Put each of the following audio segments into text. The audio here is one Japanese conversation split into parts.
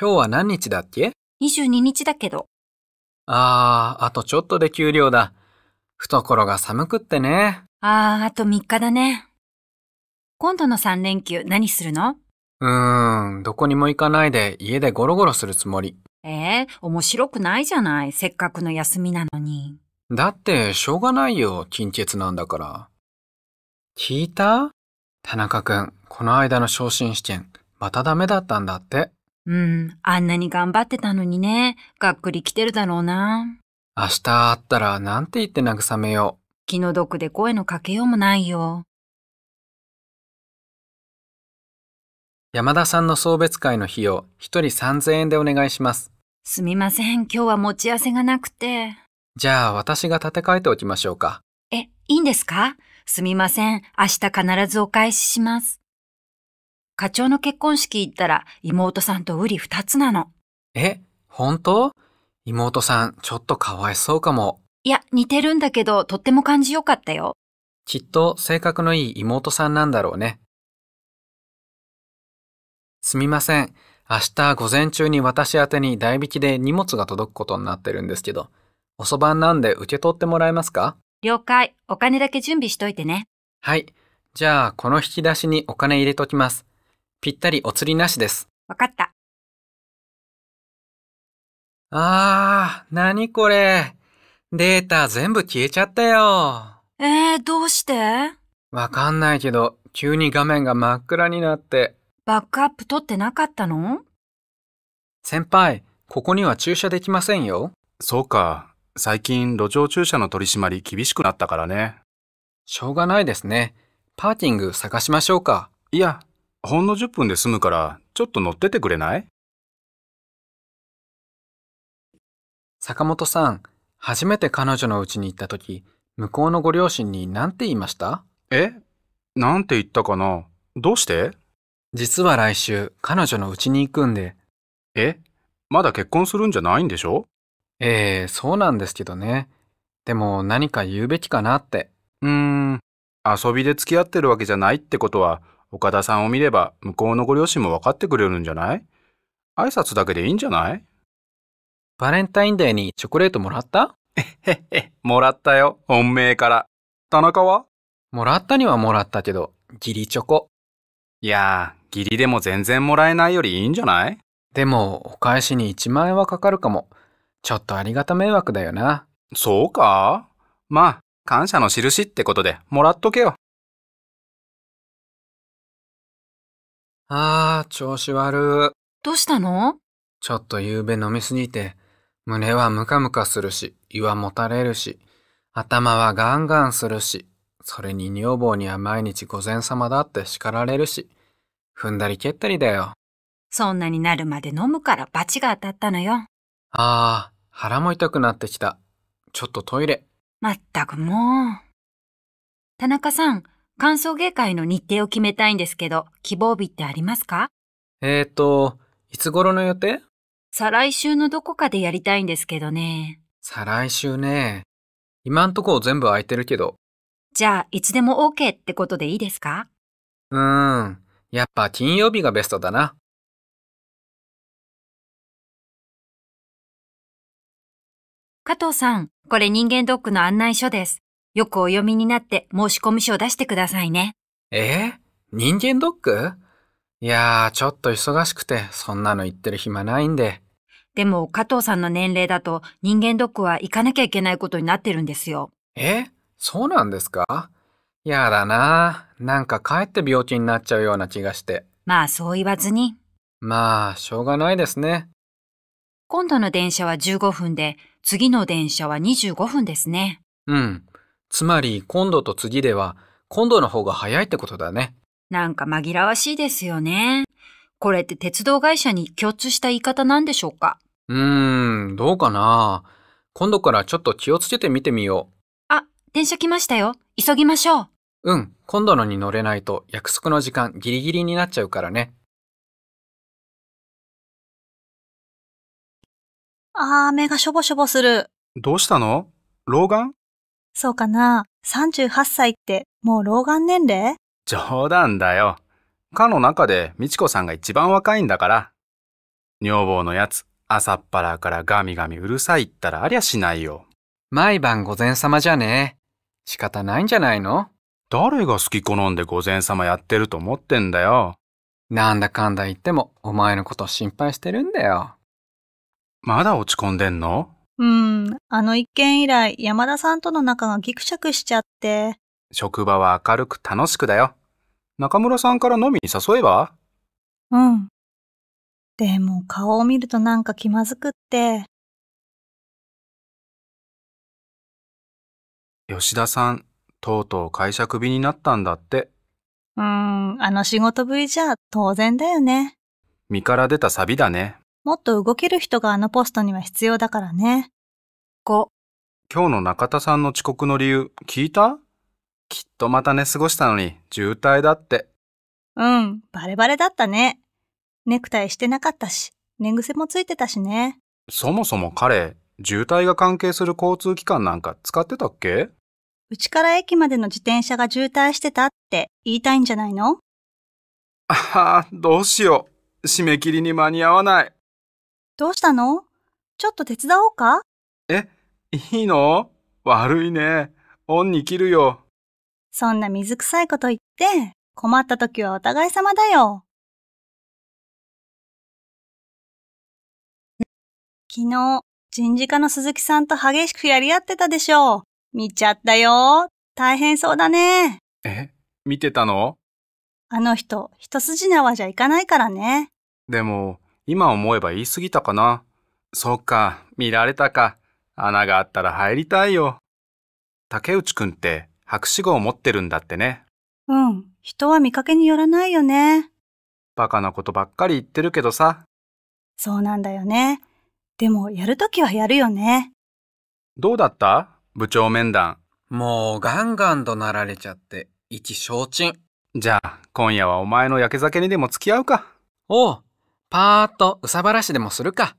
今日は何日だっけ ?22 日だけど。あー、あとちょっとで給料だ。懐が寒くってね。あー、あと3日だね。今度の3連休何するのうーん、どこにも行かないで家でゴロゴロするつもり。えー、面白くないじゃない。せっかくの休みなのに。だってしょうがないよ。近欠なんだから。聞いた田中くん、この間の昇進試験、またダメだったんだって。うん、あんなに頑張ってたのにね、がっくり来てるだろうな。明日会ったらなんて言って慰めよう。気の毒で声のかけようもないよ。山田さんの送別会の費用、一人3000円でお願いします。すみません、今日は持ち合わせがなくて。じゃあ私が立て替えておきましょうか。え、いいんですかすみません、明日必ずお返しします。課長の結婚式行ったら妹さんとウリ二つなの。え、本当妹さん、ちょっとかわいそうかも。いや、似てるんだけど、とっても感じよかったよ。きっと性格のいい妹さんなんだろうね。すみません。明日午前中に私宛に代引きで荷物が届くことになってるんですけど、遅番なんで受け取ってもらえますか了解。お金だけ準備しといてね。はい。じゃあ、この引き出しにお金入れときます。ぴったりお釣りなしです。わかった。あー、なにこれ。データ全部消えちゃったよ。えー、どうしてわかんないけど、急に画面が真っ暗になって。バックアップ取ってなかったの先輩、ここには駐車できませんよ。そうか。最近路上駐車の取り締まり厳しくなったからね。しょうがないですね。パーキング探しましょうか。いや、ほんの10分で済むから、ちょっと乗っててくれない坂本さん、初めて彼女の家に行った時、向こうのご両親に何て言いましたえなんて言ったかなどうして実は来週、彼女の家に行くんで。えまだ結婚するんじゃないんでしょええー、そうなんですけどね。でも何か言うべきかなって。うーん、遊びで付き合ってるわけじゃないってことは、岡田さんを見れば向こうのご両親も分かってくれるんじゃない挨拶だけでいいんじゃないバレンタインデーにチョコレートもらったえへへ、もらったよ。本命から。田中はもらったにはもらったけど、ギリチョコ。いやー、ギリでも全然もらえないよりいいんじゃないでも、お返しに1万円はかかるかも。ちょっとありがた迷惑だよな。そうかまあ、感謝の印ってことでもらっとけよ。ああ、調子悪どうしたのちょっと夕べ飲みすぎて、胸はムカムカするし、胃はもたれるし、頭はガンガンするし、それに女房には毎日午前様だって叱られるし、踏んだり蹴ったりだよ。そんなになるまで飲むから罰が当たったのよ。ああ、腹も痛くなってきた。ちょっとトイレ。まったくもう。田中さん、歓送迎会の日程を決めたいんですけど、希望日ってありますかえっ、ー、と、いつ頃の予定再来週のどこかでやりたいんですけどね。再来週ね。今んとこ全部空いてるけど。じゃあ、いつでも OK ってことでいいですかうーん。やっぱ金曜日がベストだな。加藤さん、これ人間ドックの案内書です。よくお読みになって申し込み書を出してくださいね。えー、人間ドックいやー、ちょっと忙しくて、そんなの言ってる暇ないんで。でも、加藤さんの年齢だと、人間ドックは行かなきゃいけないことになってるんですよ。えそうなんですかやだなー。なんか帰って病気になっちゃうような気がして。まあ、そう言わずに。まあ、しょうがないですね。今度の電車は15分で、次の電車は25分ですね。うん。つまり今度と次では今度の方が早いってことだね。なんか紛らわしいですよね。これって鉄道会社に共通した言い方なんでしょうかうーん、どうかな。今度からちょっと気をつけてみてみよう。あ、電車来ましたよ。急ぎましょう。うん、今度のに乗れないと約束の時間ギリギリになっちゃうからね。あー、目がしょぼしょぼする。どうしたの老眼そうかな ?38 歳ってもう老眼年齢冗談だよ。かの中で美智子さんが一番若いんだから。女房のやつ、朝っぱらからガミガミうるさいったらありゃしないよ。毎晩午前様じゃね仕方ないんじゃないの誰が好き好んで午前様やってると思ってんだよ。なんだかんだ言ってもお前のこと心配してるんだよ。まだ落ち込んでんのうん、あの一件以来、山田さんとの仲がギクシャクしちゃって。職場は明るく楽しくだよ。中村さんから飲みに誘えばうん。でも顔を見るとなんか気まずくって。吉田さん、とうとう会社クビになったんだって。うーん、あの仕事ぶりじゃ当然だよね。身から出たサビだね。もっと動ける人があのポストには必要だからね。5。今日の中田さんの遅刻の理由聞いたきっとまた寝過ごしたのに渋滞だって。うん、バレバレだったね。ネクタイしてなかったし、寝癖もついてたしね。そもそも彼、渋滞が関係する交通機関なんか使ってたっけうちから駅までの自転車が渋滞してたって言いたいんじゃないのああ、どうしよう。締め切りに間に合わない。どうしたのちょっと手伝おうかえ、いいの悪いね。恩に切るよ。そんな水臭いこと言って、困った時はお互い様だよ。昨日、人事課の鈴木さんと激しくやり合ってたでしょう。見ちゃったよ。大変そうだね。え、見てたのあの人、一筋縄じゃいかないからね。でも、今思えば言い過ぎたかな。そっか、見られたか。穴があったら入りたいよ。竹内くんって博士号を持ってるんだってね。うん、人は見かけによらないよね。バカなことばっかり言ってるけどさ。そうなんだよね。でも、やるときはやるよね。どうだった部長面談。もう、ガンガン怒鳴られちゃって、一承知。じゃあ、今夜はお前のやけ酒にでも付き合うか。おう、パーっとうさばらしでもするか。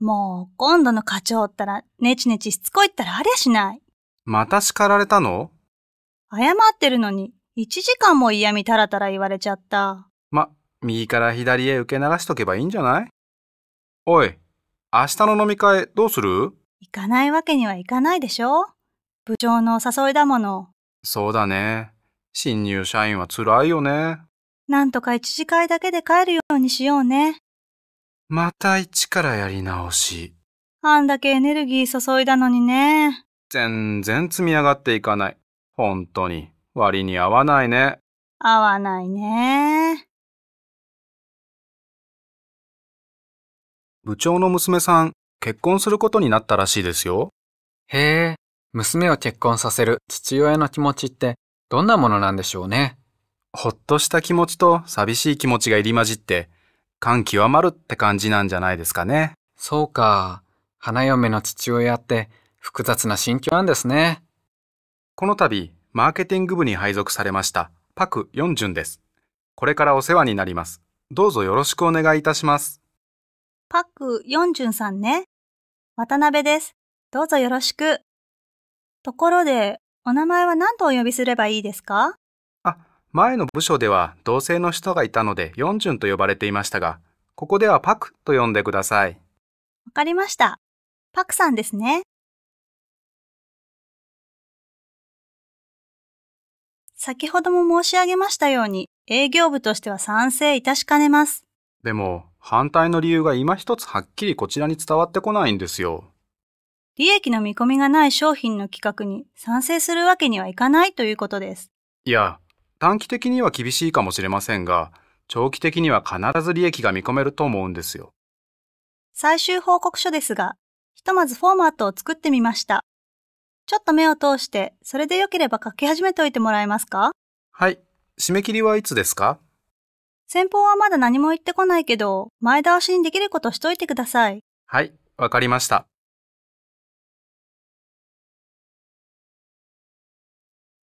もう、今度の課長ったら、ネチネチしつこいったらありゃしない。また叱られたの謝ってるのに、1時間も嫌味たらたら言われちゃった。ま、右から左へ受け流しとけばいいんじゃないおい、明日の飲み会どうする行かないわけにはいかないでしょ部長のお誘いだもの。そうだね。新入社員は辛いよね。なんとか一次会だけで帰るようにしようね。また一からやり直し。あんだけエネルギー注いだのにね。全然積み上がっていかない。本当に。割に合わないね。合わないね。部長の娘さん、結婚することになったらしいですよ。へえ、娘を結婚させる父親の気持ちってどんなものなんでしょうね。ほっとした気持ちと寂しい気持ちが入り混じって、感極まるって感じなんじゃないですかね。そうか。花嫁の父親って複雑な心境なんですね。この度、マーケティング部に配属されました、パク・ヨンジュンです。これからお世話になります。どうぞよろしくお願いいたします。パク・ヨンジュンさんね。渡辺です。どうぞよろしく。ところで、お名前は何とお呼びすればいいですかあ、前の部署では同姓の人がいたのでヨンジュンと呼ばれていましたが、ここではパクと呼んでください。わかりました。パクさんですね。先ほども申し上げましたように、営業部としては賛成いたしかねます。でも、反対の理由が今一つはっきりこちらに伝わってこないんですよ。利益の見込みがない商品の企画に賛成するわけにはいかないということです。いや、短期的には厳しいかもしれませんが、長期的には必ず利益が見込めると思うんですよ。最終報告書ですが、ひとまずフォーマットを作ってみました。ちょっと目を通して、それで良ければ書き始めておいてもらえますかはい。締め切りはいつですか先方はまだ何も言ってこないけど、前倒しにできることしといてください。はい、わかりました。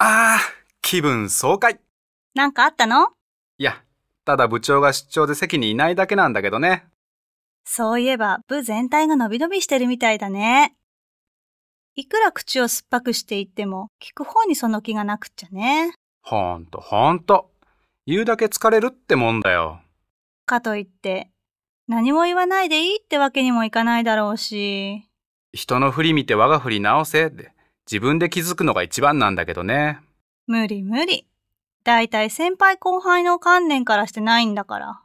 ああ、気分爽快。なんかあったのいや、ただ部長が出張で席にいないだけなんだけどね。そういえば、部全体が伸び伸びしてるみたいだね。いくら口を酸っぱくしていっても、聞く方にその気がなくっちゃね。ほんとほんと。言うだけ疲れるってもんだよ。かといって、何も言わないでいいってわけにもいかないだろうし。人の振り見て我が振り直せって、自分で気づくのが一番なんだけどね。無理無理。だいたい先輩後輩の観念からしてないんだから。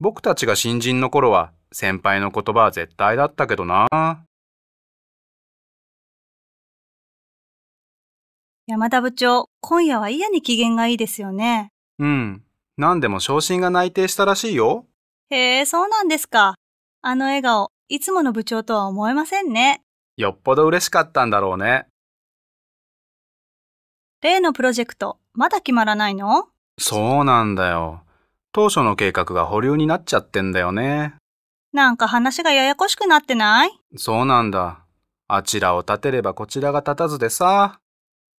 僕たちが新人の頃は先輩の言葉は絶対だったけどな。山田部長、今夜は嫌に機嫌がいいですよね。うん。何でも昇進が内定したらしいよ。へえ、そうなんですか。あの笑顔、いつもの部長とは思えませんね。よっぽど嬉しかったんだろうね。例のプロジェクト、まだ決まらないのそうなんだよ。当初の計画が保留になっちゃってんだよね。なんか話がややこしくなってないそうなんだ。あちらを立てればこちらが立たずでさ。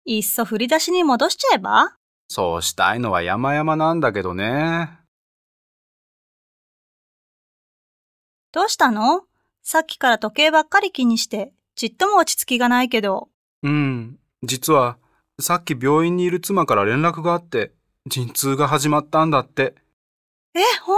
いっそ振り出しに戻しちゃえばそうしたいのは山々なんだけどね。どうしたのさっきから時計ばっかり気にして、ちっとも落ち着きがないけど。うん、実はさっき病院にいる妻から連絡があって、陣痛が始まったんだって。え、本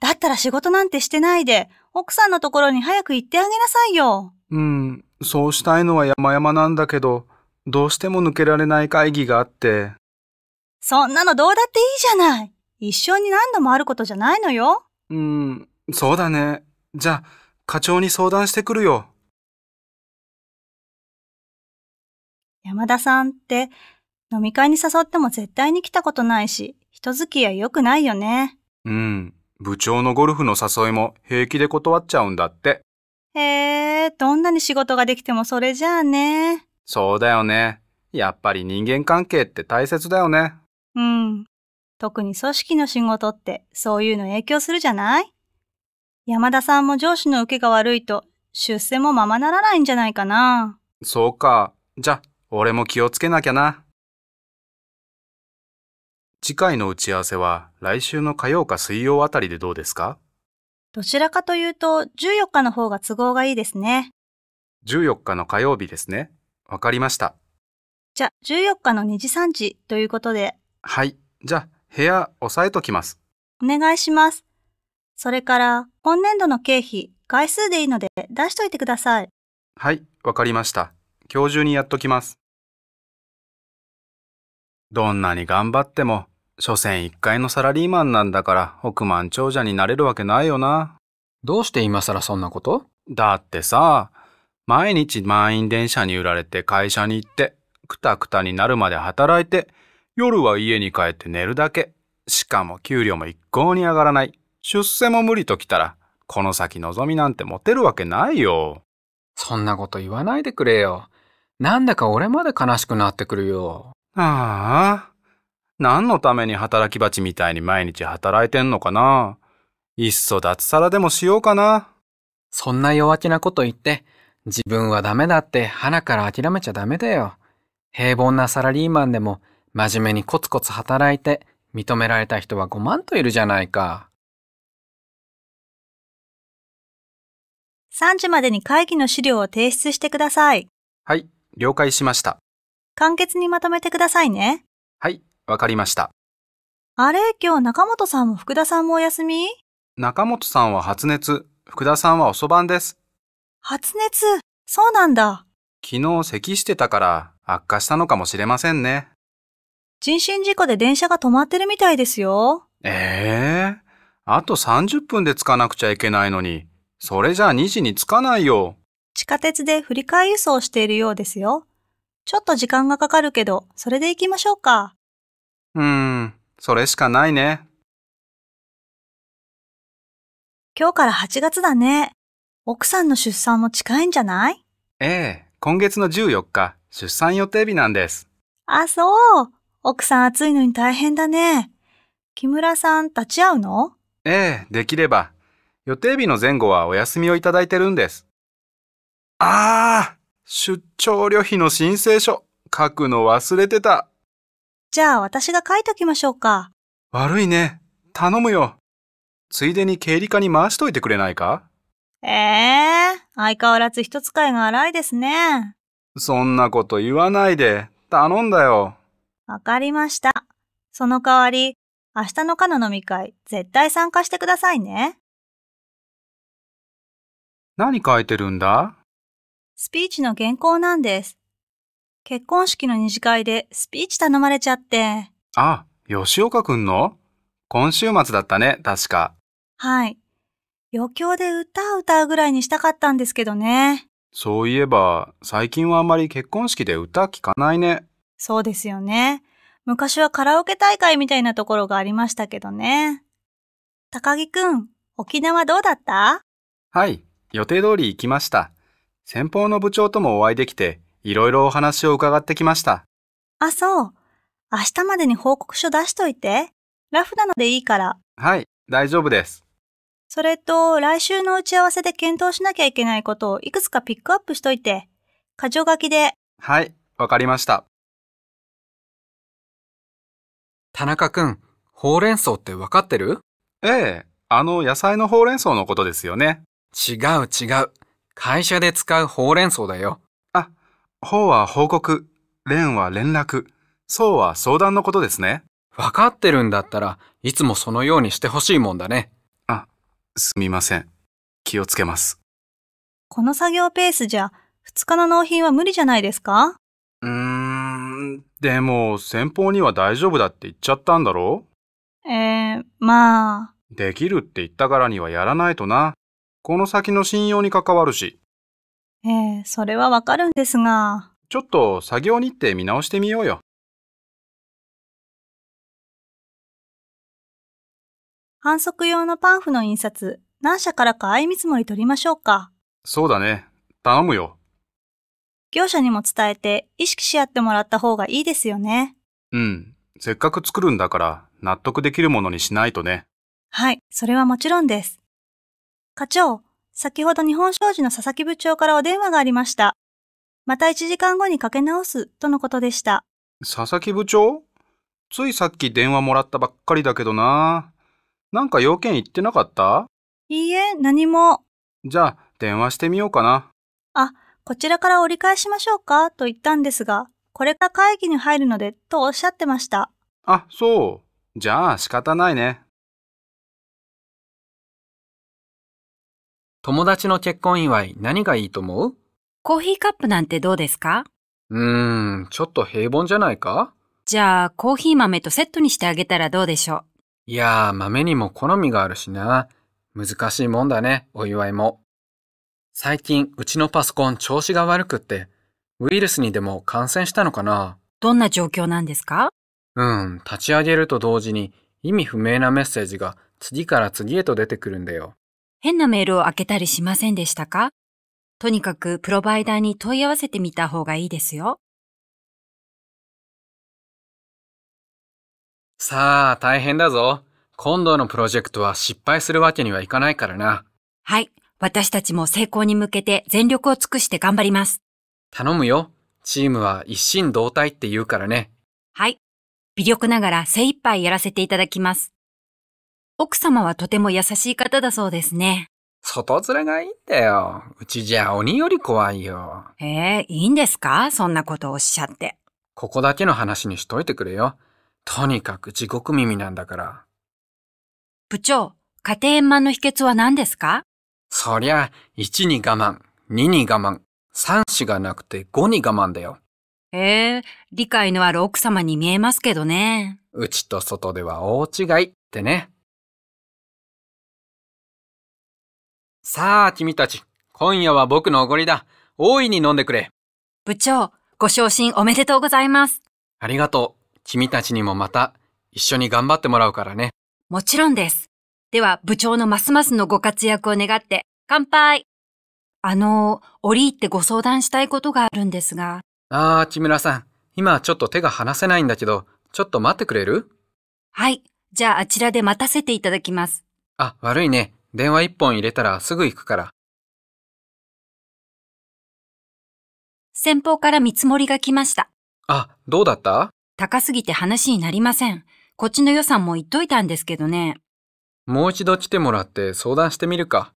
当だったら仕事なんてしてないで、奥さんのところに早く行ってあげなさいよ。うん、そうしたいのは山々なんだけど、どうしても抜けられない会議があって。そんなのどうだっていいじゃない。一生に何度もあることじゃないのよ。うん、そうだね。じゃあ、課長に相談してくるよ。山田さんって飲み会に誘っても絶対に来たことないし、人付き合い良くないよね。うん。部長のゴルフの誘いも平気で断っちゃうんだって。へえ、どんなに仕事ができてもそれじゃあね。そうだよね。やっぱり人間関係って大切だよね。うん。特に組織の仕事ってそういうの影響するじゃない山田さんも上司の受けが悪いと出世もままならないんじゃないかな。そうか。じゃあ俺も気をつけなきゃな。次回の打ち合わせは来週の火曜か水曜あたりでどうですかどちらかというと14日の方が都合がいいですね。14日の火曜日ですね。わかりました。じゃ、14日の2時3時ということで。はい。じゃ、部屋押さえときます。お願いします。それから、今年度の経費、回数でいいので出しといてください。はい、わかりました。今日中にやっときます。どんなに頑張っても、所詮一回のサラリーマンなんだから億万長者になれるわけないよな。どうして今更そんなことだってさ、毎日満員電車に売られて会社に行って、くたくたになるまで働いて、夜は家に帰って寝るだけ。しかも給料も一向に上がらない。出世も無理ときたら、この先望みなんて持てるわけないよ。そんなこと言わないでくれよ。なんだか俺まで悲しくなってくるよ。ああ、何のために働き蜂みたいに毎日働いてんのかな。いっそ脱サラでもしようかな。そんな弱気なこと言って、自分はダメだって鼻から諦めちゃダメだよ。平凡なサラリーマンでも真面目にコツコツ働いて認められた人は5万といるじゃないか。3時までに会議の資料を提出してください。はい、了解しました。簡潔にまとめてくださいね。はい、わかりました。あれ、今日中本さんも福田さんもお休み中本さんは発熱、福田さんは遅番です。発熱、そうなんだ。昨日咳してたから悪化したのかもしれませんね。人身事故で電車が止まってるみたいですよ。ええー、あと30分で着かなくちゃいけないのに、それじゃあ2時に着かないよ。地下鉄で振り替え輸送しているようですよ。ちょっと時間がかかるけど、それで行きましょうか。うーん、それしかないね。今日から8月だね。奥さんの出産も近いんじゃないええ、今月の14日、出産予定日なんです。あ、そう。奥さん暑いのに大変だね。木村さん、立ち会うのええ、できれば。予定日の前後はお休みをいただいてるんです。ああ出張旅費の申請書、書くの忘れてた。じゃあ私が書いときましょうか。悪いね。頼むよ。ついでに経理課に回しといてくれないかええー、相変わらず人使いが荒いですね。そんなこと言わないで、頼んだよ。わかりました。その代わり、明日の課の飲み会、絶対参加してくださいね。何書いてるんだスピーチの原稿なんです。結婚式の二次会でスピーチ頼まれちゃって。あ、吉岡くんの今週末だったね、確か。はい。余興で歌を歌うぐらいにしたかったんですけどね。そういえば、最近はあんまり結婚式で歌聞かないね。そうですよね。昔はカラオケ大会みたいなところがありましたけどね。高木くん、沖縄どうだったはい、予定通り行きました。先方の部長ともお会いできて、いろいろお話を伺ってきました。あ、そう。明日までに報告書出しといて。ラフなのでいいから。はい、大丈夫です。それと、来週の打ち合わせで検討しなきゃいけないことをいくつかピックアップしといて。箇条書きで。はい、わかりました。田中くん、ほうれん草ってわかってるええ、あの野菜のほうれん草のことですよね。違う違う。会社で使うほうれん草だよ。あ、ほうは報告、れんは連絡、そうは相談のことですね。わかってるんだったらいつもそのようにしてほしいもんだね。あ、すみません。気をつけます。この作業ペースじゃ二日の納品は無理じゃないですかうーん、でも先方には大丈夫だって言っちゃったんだろえー、まあ。できるって言ったからにはやらないとな。この先の信用に関わるし。ええ、それはわかるんですが。ちょっと作業日程見直してみようよ。反則用のパンフの印刷、何社からか相見積もり取りましょうか。そうだね。頼むよ。業者にも伝えて意識し合ってもらった方がいいですよね。うん。せっかく作るんだから納得できるものにしないとね。はい、それはもちろんです。課長、先ほど日本商事の佐々木部長からお電話がありました。また1時間後にかけ直す、とのことでした。佐々木部長ついさっき電話もらったばっかりだけどな。なんか要件言ってなかったいいえ、何も。じゃあ、電話してみようかな。あ、こちらから折り返しましょうかと言ったんですが、これから会議に入るので、とおっしゃってました。あ、そう。じゃあ仕方ないね。友達の結婚祝い何がいいと思うコーヒーカップなんてどうですかうーん、ちょっと平凡じゃないかじゃあ、コーヒー豆とセットにしてあげたらどうでしょういやー、豆にも好みがあるしな。難しいもんだね、お祝いも。最近、うちのパソコン調子が悪くって、ウイルスにでも感染したのかなどんな状況なんですかうん、立ち上げると同時に意味不明なメッセージが次から次へと出てくるんだよ。変なメールを開けたりしませんでしたかとにかくプロバイダーに問い合わせてみた方がいいですよ。さあ、大変だぞ。今度のプロジェクトは失敗するわけにはいかないからな。はい。私たちも成功に向けて全力を尽くして頑張ります。頼むよ。チームは一心同体って言うからね。はい。微力ながら精一杯やらせていただきます。奥様はとても優しい方だそうですね。外面がいいんだよ。うちじゃ鬼より怖いよ。ええー、いいんですかそんなことをおっしゃって。ここだけの話にしといてくれよ。とにかく地獄耳なんだから。部長、家庭円満の秘訣は何ですかそりゃ、1に我慢、2に我慢、3子がなくて5に我慢だよ。ええー、理解のある奥様に見えますけどね。うちと外では大違いってね。さあ、君たち。今夜は僕のおごりだ。大いに飲んでくれ。部長、ご昇進おめでとうございます。ありがとう。君たちにもまた、一緒に頑張ってもらうからね。もちろんです。では、部長のますますのご活躍を願って、乾杯あの、折り入ってご相談したいことがあるんですが。ああ、木村さん。今ちょっと手が離せないんだけど、ちょっと待ってくれるはい。じゃああちらで待たせていただきます。あ、悪いね。電話一本入れたらすぐ行くから。先方から見積もりが来ました。あ、どうだった高すぎて話になりません。こっちの予算も言っといたんですけどね。もう一度来てもらって相談してみるか。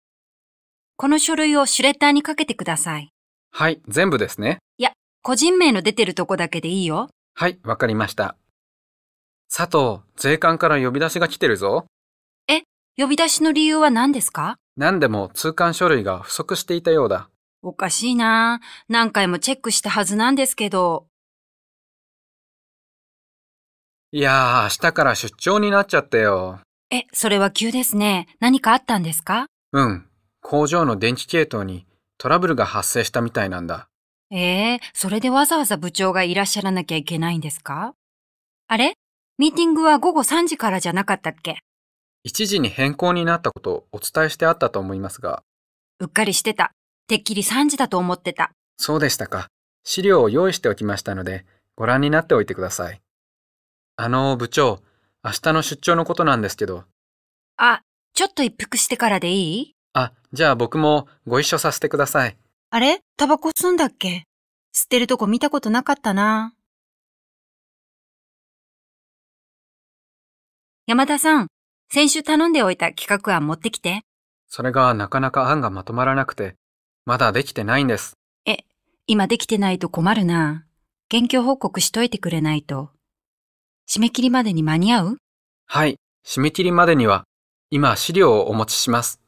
この書類をシュレッダーにかけてください。はい、全部ですね。いや、個人名の出てるとこだけでいいよ。はい、わかりました。佐藤、税関から呼び出しが来てるぞ。呼び出しの理由は何ですか何でも通関書類が不足していたようだ。おかしいな何回もチェックしたはずなんですけど。いやあ、明日から出張になっちゃったよ。え、それは急ですね。何かあったんですかうん。工場の電気系統にトラブルが発生したみたいなんだ。ええー、それでわざわざ部長がいらっしゃらなきゃいけないんですかあれミーティングは午後3時からじゃなかったっけ一時に変更になったことをお伝えしてあったと思いますが。うっかりしてた。てっきり3時だと思ってた。そうでしたか。資料を用意しておきましたので、ご覧になっておいてください。あの、部長、明日の出張のことなんですけど。あ、ちょっと一服してからでいいあ、じゃあ僕もご一緒させてください。あれタバコ吸うんだっけ吸ってるとこ見たことなかったな。山田さん、先週頼んでおいた企画案持ってきて。それがなかなか案がまとまらなくて、まだできてないんです。え、今できてないと困るな。現況報告しといてくれないと。締め切りまでに間に合うはい、締め切りまでには、今資料をお持ちします。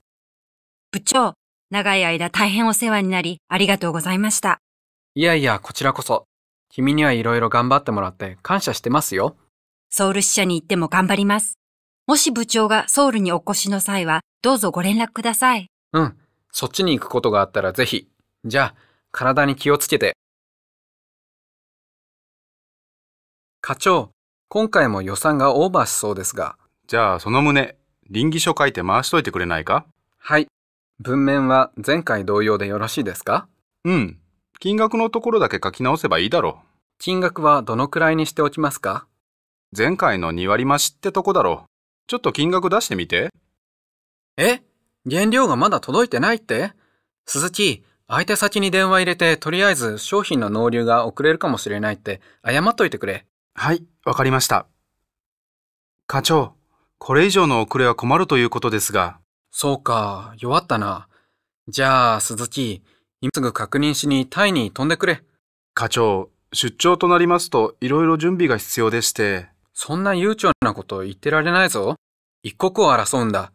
部長、長い間大変お世話になり、ありがとうございました。いやいや、こちらこそ。君にはいろいろ頑張ってもらって感謝してますよ。ソウル支社に行っても頑張ります。もし部長がソウルにお越しの際は、どうぞご連絡ください。うん。そっちに行くことがあったらぜひ。じゃあ、体に気をつけて。課長、今回も予算がオーバーしそうですが。じゃあ、その旨、臨議書書いて回しといてくれないかはい。文面は前回同様でよろしいですかうん。金額のところだけ書き直せばいいだろう。金額はどのくらいにしておきますか前回の2割増しってとこだろう。ちょっと金額出してみて。え原料がまだ届いてないって鈴木、相手先に電話入れて、とりあえず商品の納入が遅れるかもしれないって謝っといてくれ。はい、わかりました。課長、これ以上の遅れは困るということですが。そうか、弱ったな。じゃあ、鈴木、今すぐ確認しにタイに飛んでくれ。課長、出張となりますと、いろいろ準備が必要でして。そんな悠長なこと言ってられないぞ。一刻を争うんだ。